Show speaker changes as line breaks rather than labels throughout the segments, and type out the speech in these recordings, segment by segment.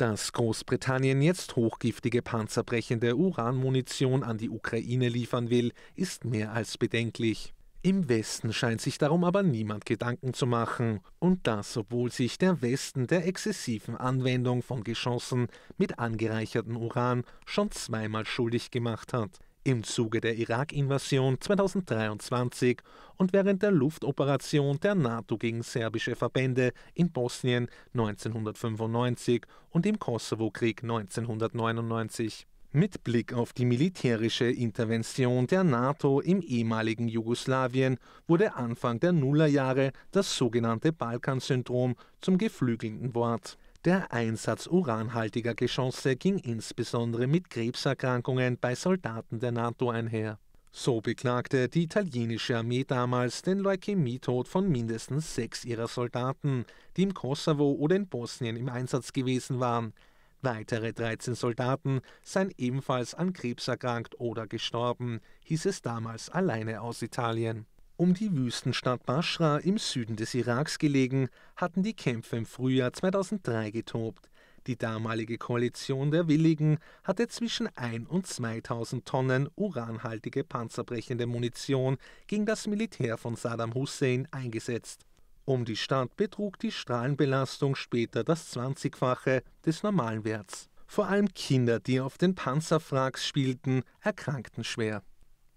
Dass Großbritannien jetzt hochgiftige panzerbrechende Uranmunition an die Ukraine liefern will, ist mehr als bedenklich. Im Westen scheint sich darum aber niemand Gedanken zu machen. Und das, obwohl sich der Westen der exzessiven Anwendung von Geschossen mit angereichertem Uran schon zweimal schuldig gemacht hat. Im Zuge der Irak-Invasion 2023 und während der Luftoperation der NATO gegen serbische Verbände in Bosnien 1995 und im Kosovo-Krieg 1999. Mit Blick auf die militärische Intervention der NATO im ehemaligen Jugoslawien wurde Anfang der Nullerjahre das sogenannte Balkansyndrom zum geflügelten Wort. Der Einsatz uranhaltiger Geschosse ging insbesondere mit Krebserkrankungen bei Soldaten der NATO einher. So beklagte die italienische Armee damals den Leukämietod von mindestens sechs ihrer Soldaten, die im Kosovo oder in Bosnien im Einsatz gewesen waren. Weitere 13 Soldaten seien ebenfalls an Krebs erkrankt oder gestorben, hieß es damals alleine aus Italien. Um die Wüstenstadt Basra im Süden des Iraks gelegen, hatten die Kämpfe im Frühjahr 2003 getobt. Die damalige Koalition der Willigen hatte zwischen 1 und 2000 Tonnen uranhaltige panzerbrechende Munition gegen das Militär von Saddam Hussein eingesetzt. Um die Stadt betrug die Strahlenbelastung später das 20-fache des normalen Werts. Vor allem Kinder, die auf den Panzerfrags spielten, erkrankten schwer.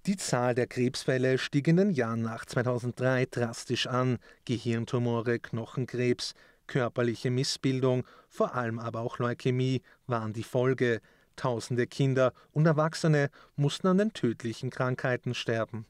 Die Zahl der Krebsfälle stieg in den Jahren nach 2003 drastisch an. Gehirntumore, Knochenkrebs, körperliche Missbildung, vor allem aber auch Leukämie waren die Folge. Tausende Kinder und Erwachsene mussten an den tödlichen Krankheiten sterben.